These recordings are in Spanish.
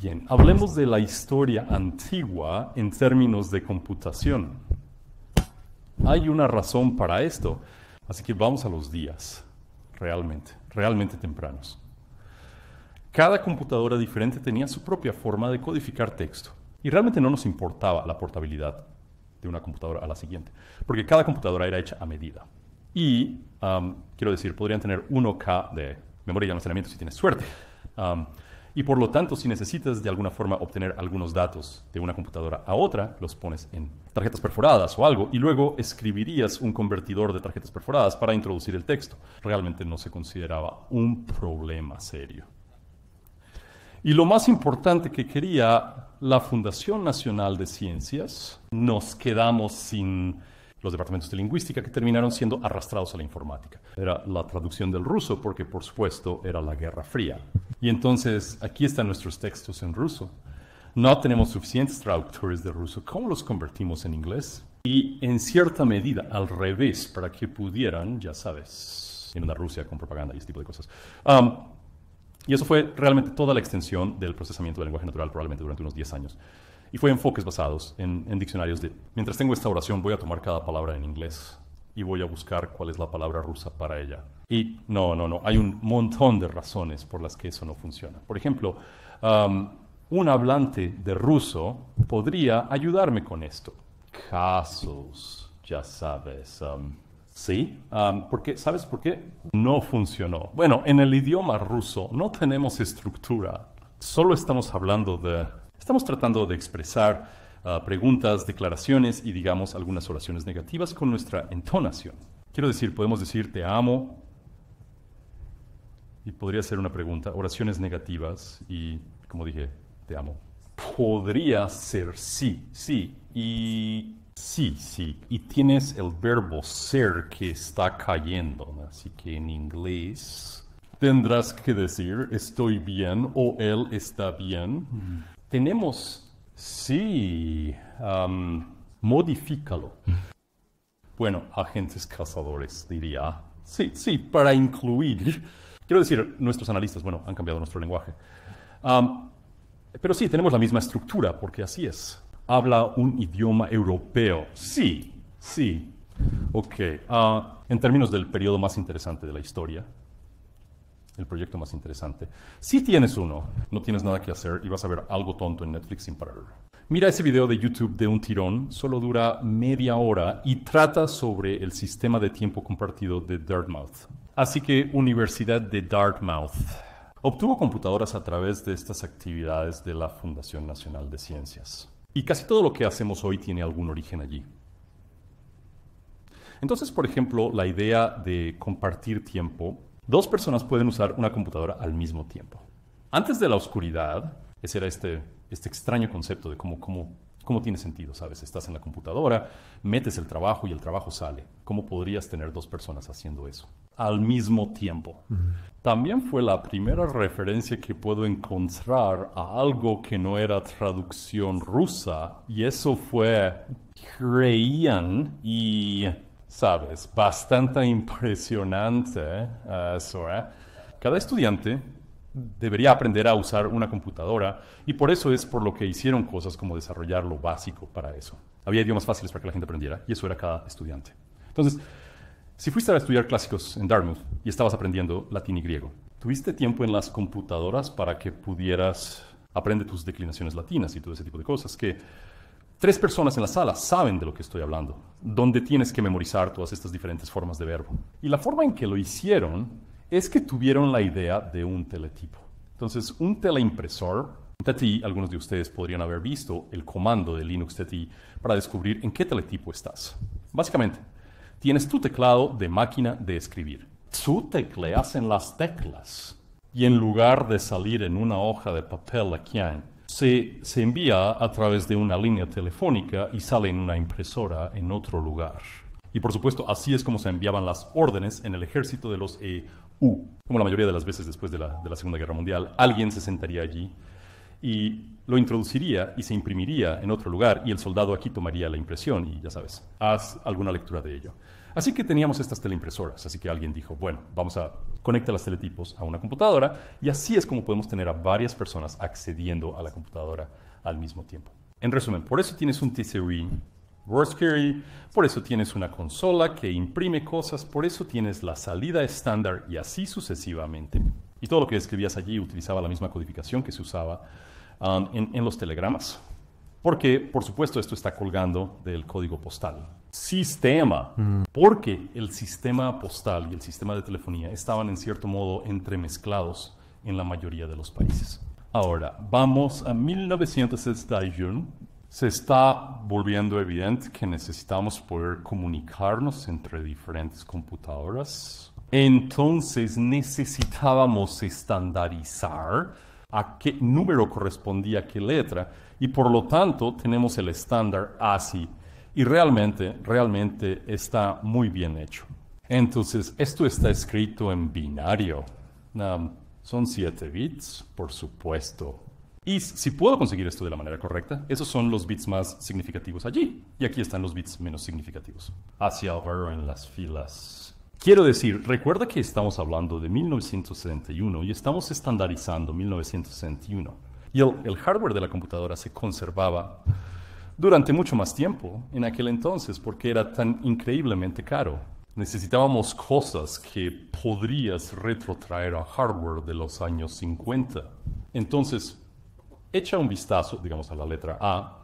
Bien, hablemos de la historia antigua en términos de computación. Hay una razón para esto, así que vamos a los días, realmente, realmente tempranos. Cada computadora diferente tenía su propia forma de codificar texto y realmente no nos importaba la portabilidad de una computadora a la siguiente, porque cada computadora era hecha a medida. Y, um, quiero decir, podrían tener 1K de memoria y almacenamiento si tienes suerte. Um, y por lo tanto, si necesitas de alguna forma obtener algunos datos de una computadora a otra, los pones en tarjetas perforadas o algo y luego escribirías un convertidor de tarjetas perforadas para introducir el texto. Realmente no se consideraba un problema serio. Y lo más importante que quería la Fundación Nacional de Ciencias, nos quedamos sin los departamentos de lingüística que terminaron siendo arrastrados a la informática. Era la traducción del ruso porque por supuesto era la Guerra Fría. Y entonces aquí están nuestros textos en ruso. No tenemos suficientes traductores de ruso. ¿Cómo los convertimos en inglés? Y en cierta medida al revés para que pudieran, ya sabes, en una Rusia con propaganda y ese tipo de cosas. y eso fue realmente toda la extensión del procesamiento del lenguaje natural probablemente durante unos 10 años y fue enfoques basados en, diccionarios de, mientras tengo esta oración voy a tomar cada palabra en inglés y voy a buscar cuál es la palabra rusa para ella. Y no, no, no, hay un montón de razones por las que eso no funciona. Por ejemplo, un hablante de ruso podría ayudarme con esto. Casos, ya sabes. sí, porque, ¿sabes por qué? No funcionó. Bueno, en el idioma ruso no tenemos estructura, solo estamos hablando de Estamos tratando de expresar ah, preguntas, declaraciones y digamos algunas oraciones negativas con nuestra entonación. Quiero decir, podemos decir te amo y podría ser una pregunta, oraciones negativas y como dije, te amo. Podría ser sí, sí y Sí, sí, y tienes el verbo ser que está cayendo, así que en inglés tendrás que decir estoy bien o él está bien. Mm. Tenemos, sí, um, modifícalo. Bueno, agentes cazadores, diría. Sí, sí, para incluir. Quiero decir, nuestros analistas, bueno, han cambiado nuestro lenguaje. pero sí, tenemos la misma estructura, porque así es. Habla un idioma europeo. Sí, sí. Ok. Ah, en términos del periodo más interesante de la historia, el proyecto más interesante. Si tienes uno, no tienes nada que hacer y vas a ver algo tonto en Netflix sin parar. Mira ese video de YouTube de un tirón, solo dura media hora y trata sobre el sistema de tiempo compartido de Dartmouth. Así que Universidad de Dartmouth. Obtuvo computadoras a través de estas actividades de la Fundación Nacional de Ciencias. Y casi todo lo que hacemos hoy tiene algún origen allí. Entonces, por ejemplo, la idea de compartir tiempo Dos personas pueden usar una computadora al mismo tiempo. Antes de la oscuridad, ese era este, este extraño concepto de cómo, cómo tiene sentido, ¿sabes? Estás en la computadora, metes el trabajo y el trabajo sale. ¿Cómo podrías tener dos personas haciendo eso? Al mismo tiempo. También fue la primera referencia que puedo encontrar a algo que no era traducción rusa, y eso fue creían y sabes, bastante impresionante eh, eso. Eh. Cada estudiante debería aprender a usar una computadora y por eso es por lo que hicieron cosas como desarrollar lo básico para eso. Había idiomas fáciles para que la gente aprendiera y eso era cada estudiante. Entonces, si fuiste a estudiar clásicos en Dartmouth y estabas aprendiendo latín y griego, ¿tuviste tiempo en las computadoras para que pudieras aprender tus declinaciones latinas y todo ese tipo de cosas que Tres personas en la sala saben de lo que estoy hablando, donde tienes que memorizar todas estas diferentes formas de verbo. Y la forma en que lo hicieron es que tuvieron la idea de un teletipo. Entonces, un teleimpresor TTI, algunos de ustedes podrían haber visto el comando de Linux TTI para descubrir en qué teletipo estás. Básicamente, tienes tu teclado de máquina de escribir. Su tecleas en las teclas y en lugar de salir en una hoja de papel aquí se, envía a través de una línea telefónica y sale en una impresora en otro lugar. Y por supuesto, así es como se enviaban las órdenes en el ejército de los EU. Como la mayoría de las veces después de la, de la Segunda Guerra Mundial, alguien se sentaría allí y lo introduciría y se imprimiría en otro lugar y el soldado aquí tomaría la impresión y ya sabes, haz alguna lectura de ello. Así que teníamos estas teleimpresoras, así que alguien dijo, bueno, vamos a conectar los teletipos a una computadora y así es como podemos tener a varias personas accediendo a la computadora al mismo tiempo. En resumen, por eso tienes un Word Query, por eso tienes una consola que imprime cosas, por eso tienes la salida estándar y así sucesivamente. Y todo lo que escribías allí utilizaba la misma codificación que se usaba um, en los telegramas. Porque, por supuesto, esto está colgando del código postal sistema, porque el sistema postal y el sistema de telefonía estaban en cierto modo entremezclados en la mayoría de los países. Ahora, vamos a 1961. Se está volviendo evidente que necesitamos poder comunicarnos entre diferentes computadoras. Entonces necesitábamos estandarizar a qué número correspondía qué letra y por lo tanto tenemos el estándar ASCII y realmente, realmente está muy bien hecho. Entonces, esto está escrito en binario. son 7 bits, por supuesto. Y si puedo conseguir esto de la manera correcta, esos son los bits más significativos allí. Y aquí están los bits menos significativos. Hacia abajo en las filas. Quiero decir, recuerda que estamos hablando de 1961 y estamos estandarizando 1961. Y el hardware de la computadora se conservaba durante mucho más tiempo en aquel entonces porque era tan increíblemente caro. Necesitábamos cosas que podrías retrotraer a hardware de los años 50. Entonces, echa un vistazo, digamos, a la letra A.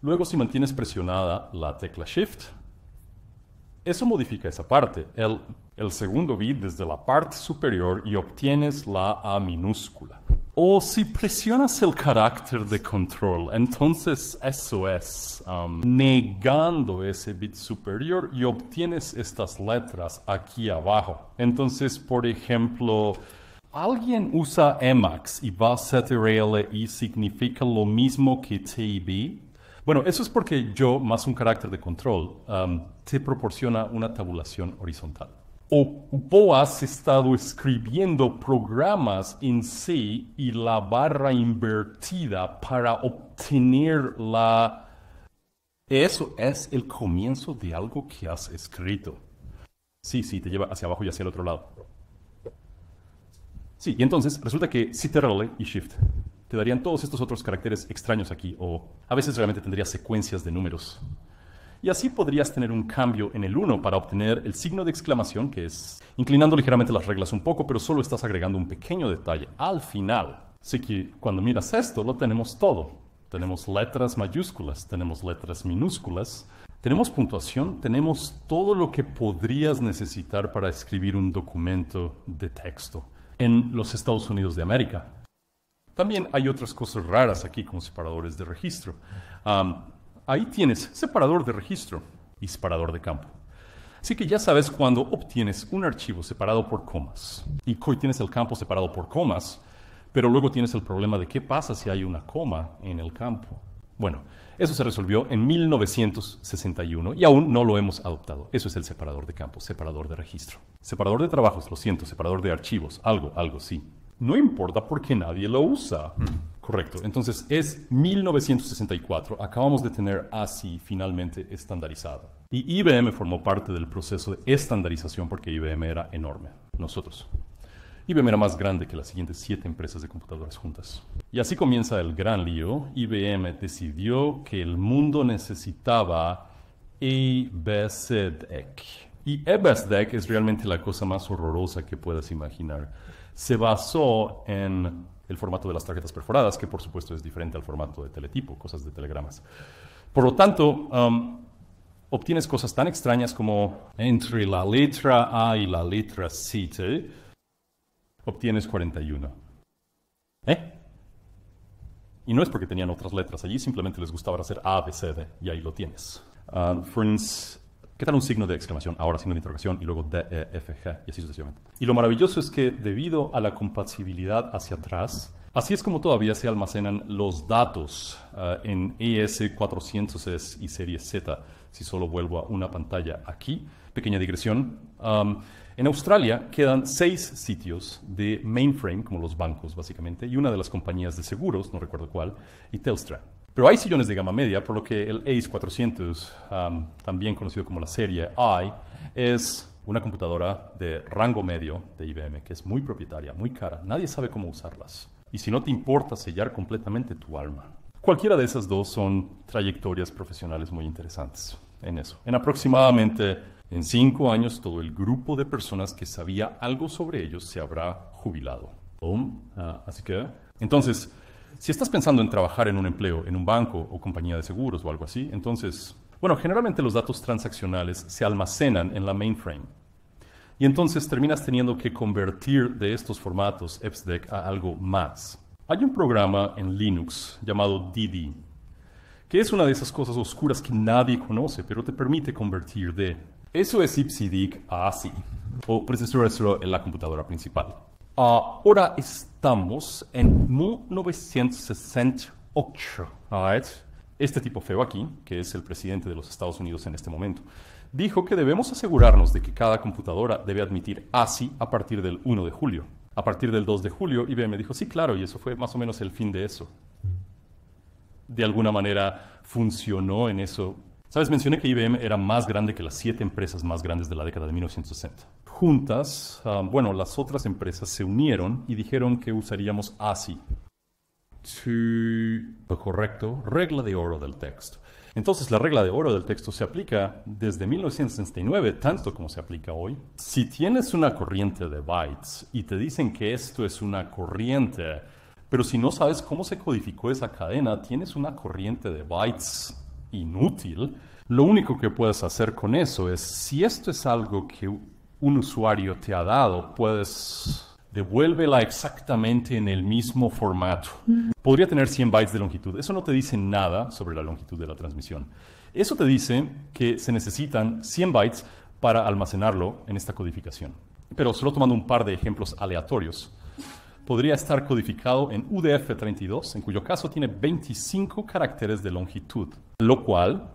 Luego, si mantienes presionada la tecla Shift, eso modifica esa parte, el, segundo bit desde la parte superior y obtienes la A minúscula. O si presionas el carácter de control, entonces eso es um, negando ese bit superior y obtienes estas letras aquí abajo. Entonces, por ejemplo, alguien usa Emacs y va a setrl y significa lo mismo que tab. Bueno, eso es porque yo, más un carácter de control, um, te proporciona una tabulación horizontal o has estado escribiendo programas en C y la barra invertida para obtener la... Eso es el comienzo de algo que has escrito. Sí, sí, te lleva hacia abajo y hacia el otro lado. Sí, y entonces resulta que CTRL y Shift te darían todos estos otros caracteres extraños aquí, o a veces realmente tendrías secuencias de números. Y así podrías tener un cambio en el 1 para obtener el signo de exclamación que es inclinando ligeramente las reglas un poco, pero solo estás agregando un pequeño detalle al final. Así que cuando miras esto lo tenemos todo. Tenemos letras mayúsculas, tenemos letras minúsculas, tenemos puntuación, tenemos todo lo que podrías necesitar para escribir un documento de texto en los Estados Unidos de América. También hay otras cosas raras aquí como separadores de registro. Ahí tienes separador de registro y separador de campo. Así que ya sabes cuando obtienes un archivo separado por comas y hoy tienes el campo separado por comas, pero luego tienes el problema de qué pasa si hay una coma en el campo. Bueno, eso se resolvió en 1961 y aún no lo hemos adoptado. Eso es el separador de campo, separador de registro. Separador de trabajos, lo siento, separador de archivos, algo, algo, sí. No importa porque nadie lo usa. Hmm. Correcto. Entonces es 1964. Acabamos de tener ASI finalmente estandarizado. Y IBM formó parte del proceso de estandarización porque IBM era enorme. Nosotros. IBM era más grande que las siguientes siete empresas de computadoras juntas. Y así comienza el gran lío. IBM decidió que el mundo necesitaba EBCDEC. E y EBCDEC e es realmente la cosa más horrorosa que puedas imaginar. Se basó en el formato de las tarjetas perforadas, que por supuesto es diferente al formato de teletipo, cosas de telegramas. Por lo tanto, um, obtienes cosas tan extrañas como entre la letra A y la letra C, ¿eh? obtienes 41. ¿Eh? Y no es porque tenían otras letras allí, simplemente les gustaba hacer A, B, C, D, y ahí lo tienes. Ah, friends, ¿Qué tal un signo de exclamación? Ahora signo de interrogación y luego D, e y así sucesivamente. Y lo maravilloso es que debido a la compatibilidad hacia atrás, así es como todavía se almacenan los datos eh, en e ES400S y serie Z. Si solo vuelvo a una pantalla aquí, pequeña digresión. en Australia quedan seis sitios de mainframe, como los bancos básicamente, y una de las compañías de seguros, no recuerdo cuál, y Telstra. Pero hay sillones de gama media, por lo que el ACE 400, también conocido como la serie I, es una computadora de rango medio de IBM que es muy propietaria, muy cara. Nadie sabe cómo usarlas. Y si no te importa sellar completamente tu alma. Cualquiera de esas dos son trayectorias profesionales muy interesantes en eso. En aproximadamente en cinco años todo el grupo de personas que sabía algo sobre ellos se habrá jubilado. Boom. Ah, así que, entonces, si estás pensando en trabajar en un empleo, en un banco o compañía de seguros o algo así, entonces, bueno, generalmente los datos transaccionales se almacenan en la mainframe. Y entonces terminas teniendo que convertir de estos formatos EPSDEC a algo más. Hay un programa en Linux llamado DD, que es una de esas cosas oscuras que nadie conoce, pero te permite convertir de. Eso es IPSIDIC a ASI, o procesarlo en la computadora principal. Ahora estamos en 1968. Este tipo feo aquí, que es el presidente de los Estados Unidos en este momento, dijo que debemos asegurarnos de que cada computadora debe admitir ASI a partir del 1 de julio. A partir del 2 de julio, IBM dijo, sí, claro, y eso fue más o menos el fin de eso. De alguna manera funcionó en eso Sabes, mencioné que IBM era más grande que las siete empresas más grandes de la década de 1960. Juntas, ah, bueno, las otras empresas se unieron y dijeron que usaríamos así. To, correcto, regla de oro del texto. Entonces, la regla de oro del texto se aplica desde 1969, tanto como se aplica hoy. Si tienes una corriente de bytes y te dicen que esto es una corriente, pero si no sabes cómo se codificó esa cadena, tienes una corriente de bytes inútil, lo único que puedes hacer con eso es, si esto es algo que un usuario te ha dado, puedes devuélvela exactamente en el mismo formato. Podría tener 100 bytes de longitud. Eso no te dice nada sobre la longitud de la transmisión. Eso te dice que se necesitan 100 bytes para almacenarlo en esta codificación. Pero solo tomando un par de ejemplos aleatorios podría estar codificado en UDF-32, en cuyo caso tiene 25 caracteres de longitud, lo cual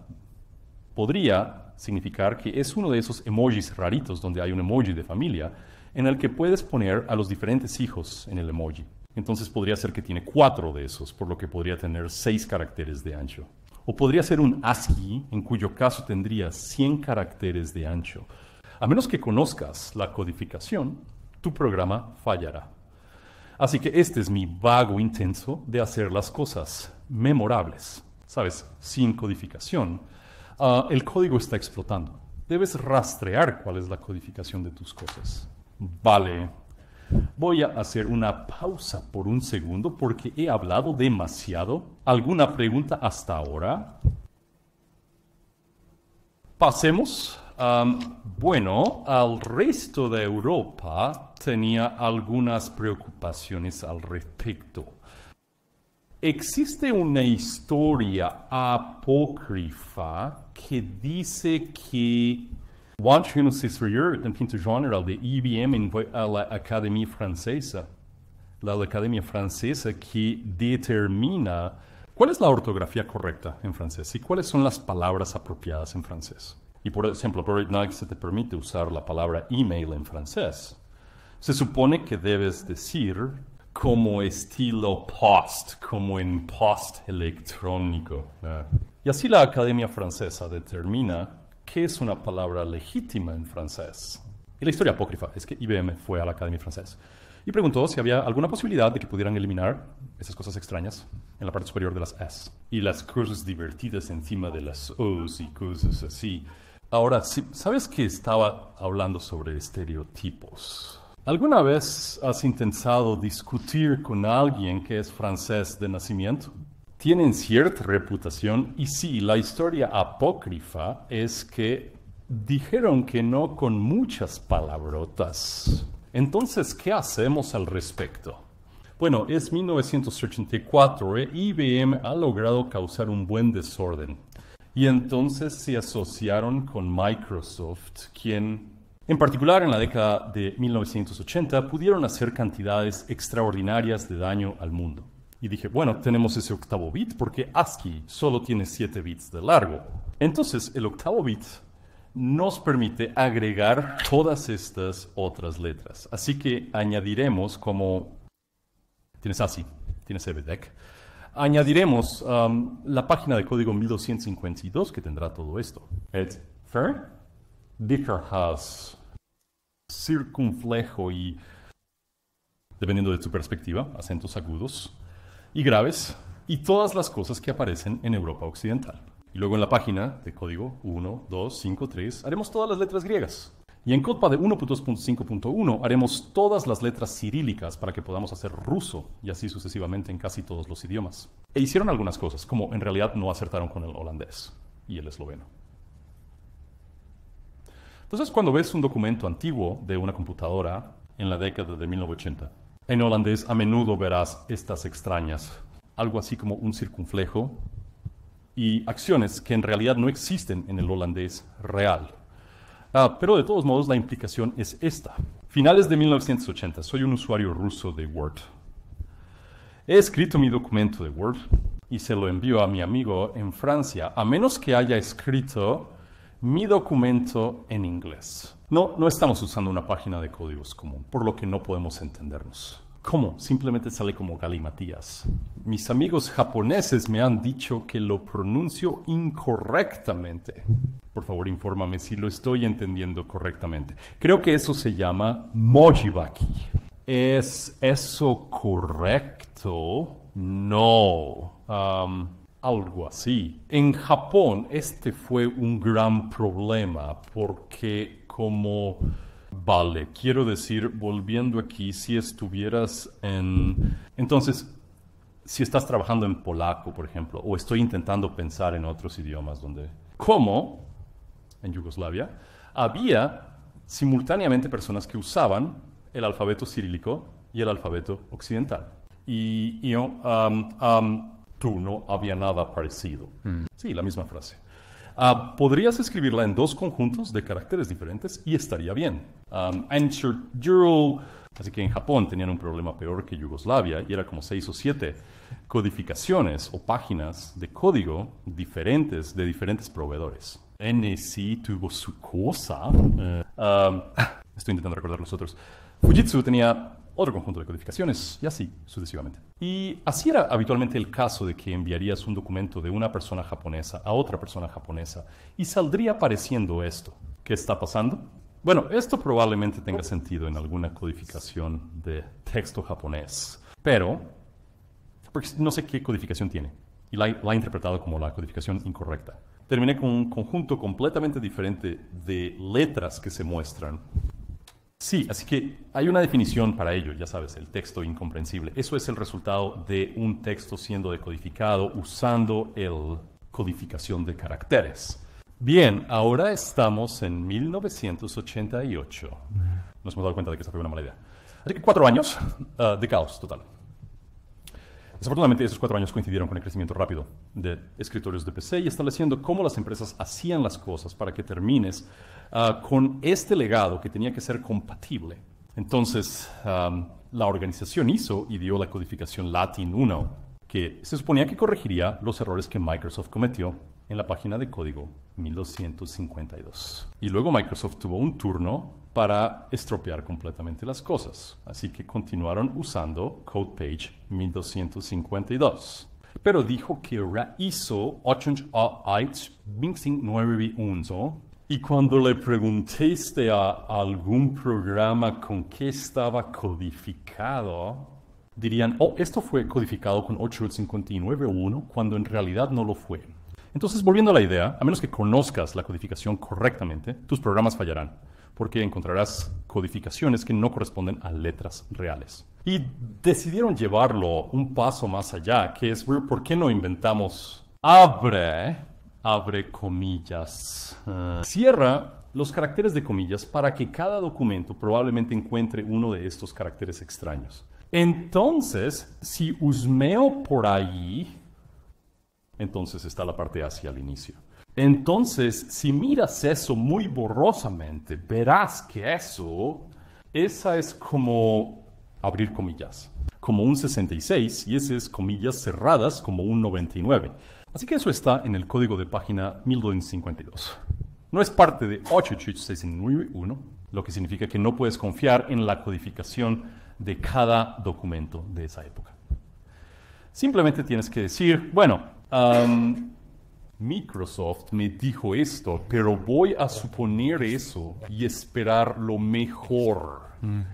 podría significar que es uno de esos emojis raritos donde hay un emoji de familia en el que puedes poner a los diferentes hijos en el emoji. Entonces podría ser que tiene cuatro de esos, por lo que podría tener seis caracteres de ancho. O podría ser un ASCII, en cuyo caso tendría 100 caracteres de ancho. A menos que conozcas la codificación, tu programa fallará. Así que este es mi vago intenso de hacer las cosas memorables, ¿sabes? Sin codificación. Ah, el código está explotando. Debes rastrear cuál es la codificación de tus cosas. Vale. Voy a hacer una pausa por un segundo porque he hablado demasiado. ¿Alguna pregunta hasta ahora? Pasemos bueno, al resto de Europa tenía algunas preocupaciones al respecto. Existe una historia apócrifa que dice que Juan General de IBM, e envió a la Academia Francesa, la Academia Francesa que determina cuál es la ortografía correcta en francés y cuáles son las palabras apropiadas en francés. Y por ejemplo, night se te permite usar la palabra email en francés. Se supone que debes decir como estilo post, como en post electrónico. Ah. Y así la Academia Francesa determina qué es una palabra legítima en francés. Y la historia apócrifa es que IBM fue a la Academia Francesa y preguntó si había alguna posibilidad de que pudieran eliminar esas cosas extrañas en la parte superior de las S y las cosas divertidas encima de las O's y cosas así. Ahora, ¿sabes que estaba hablando sobre estereotipos? ¿Alguna vez has intentado discutir con alguien que es francés de nacimiento? Tienen cierta reputación y sí, la historia apócrifa es que dijeron que no con muchas palabrotas. Entonces, ¿qué hacemos al respecto? Bueno, es 1984 y eh, IBM ha logrado causar un buen desorden y entonces se asociaron con Microsoft, quien en particular en la década de 1980 pudieron hacer cantidades extraordinarias de daño al mundo. Y dije, bueno, tenemos ese octavo bit porque ASCII solo tiene 7 bits de largo. Entonces, el octavo bit nos permite agregar todas estas otras letras. Así que añadiremos como... Tienes ASCII, tienes EBDEC. Añadiremos um, la página de código 1252 que tendrá todo esto. Es fair, has circunflejo y, dependiendo de tu perspectiva, acentos agudos y graves, y todas las cosas que aparecen en Europa Occidental. Y luego en la página de código 1253 haremos todas las letras griegas, y en Codepad de 1.2.5.1 haremos todas las letras cirílicas para que podamos hacer ruso y así sucesivamente en casi todos los idiomas. E hicieron algunas cosas, como en realidad no acertaron con el holandés y el esloveno. Entonces, cuando ves un documento antiguo de una computadora en la década de 1980, en holandés a menudo verás estas extrañas, algo así como un circunflejo y acciones que en realidad no existen en el holandés real Ah, pero de todos modos la implicación es esta. Finales de 1980, soy un usuario ruso de Word. He escrito mi documento de Word y se lo envío a mi amigo en Francia, a menos que haya escrito mi documento en inglés. No, no estamos usando una página de códigos común, por lo que no podemos entendernos. ¿Cómo? Simplemente sale como galimatías. Mis amigos japoneses me han dicho que lo pronuncio incorrectamente. Por favor, infórmame si lo estoy entendiendo correctamente. Creo que eso se llama mojibaki. ¿Es eso correcto? No. algo así. En Japón este fue un gran problema porque como Vale, quiero decir, volviendo aquí, si estuvieras en... Entonces, si estás trabajando en polaco, por ejemplo, o estoy intentando pensar en otros idiomas donde... Como en Yugoslavia, había simultáneamente personas que usaban el alfabeto cirílico y el alfabeto occidental. Y, yo, um, um, tú no había nada parecido. Mm. Sí, la misma frase. Ah, podrías escribirla en dos conjuntos de caracteres diferentes y estaría bien. Um, así que en Japón tenían un problema peor que Yugoslavia y era como seis o siete codificaciones o páginas de código diferentes de diferentes proveedores. NC tuvo su cosa. Eh, ah, estoy intentando recordar los otros. Fujitsu tenía otro conjunto de codificaciones, y así sucesivamente. Y así era habitualmente el caso de que enviarías un documento de una persona japonesa a otra persona japonesa, y saldría apareciendo esto. ¿Qué está pasando? Bueno, esto probablemente tenga sentido en alguna codificación de texto japonés, pero no sé qué codificación tiene, y la, la he interpretado como la codificación incorrecta terminé con un conjunto completamente diferente de letras que se muestran Sí, así que hay una definición para ello, ya sabes, el texto incomprensible. Eso es el resultado de un texto siendo decodificado usando la codificación de caracteres. Bien, ahora estamos en 1988. Nos hemos dado cuenta de que esa fue una mala idea. Así que cuatro años ah, de caos total. Desafortunadamente, esos cuatro años coincidieron con el crecimiento rápido de escritorios de PC y estableciendo cómo las empresas hacían las cosas para que termines ah, con este legado que tenía que ser compatible. Entonces, la organización hizo y dio la codificación Latin 1, que se suponía que corregiría los errores que Microsoft cometió en la página de código 1252. Y luego Microsoft tuvo un turno para estropear completamente las cosas. Así que continuaron usando CodePage 1252. Pero dijo que hizo 1 y cuando le preguntaste a algún programa con qué estaba codificado, dirían, oh, esto fue codificado con 8859-1", cuando en realidad no lo fue. Entonces, volviendo a la idea, a menos que conozcas la codificación correctamente, tus programas fallarán porque encontrarás codificaciones que no corresponden a letras reales. Y decidieron llevarlo un paso más allá, que es, ¿por qué no inventamos abre, abre comillas, eh, cierra los caracteres de comillas para que cada documento probablemente encuentre uno de estos caracteres extraños? Entonces, si usmeo por ahí, entonces está la parte hacia el inicio. Entonces, si miras eso muy borrosamente, verás que eso, esa es como, abrir comillas, como un 66 y ese es comillas cerradas como un 99. Así que eso está en el código de página 1252. No es parte de 88691, lo que significa que no puedes confiar en la codificación de cada documento de esa época. Simplemente tienes que decir, bueno, Microsoft me dijo esto, pero voy a suponer eso y esperar lo mejor.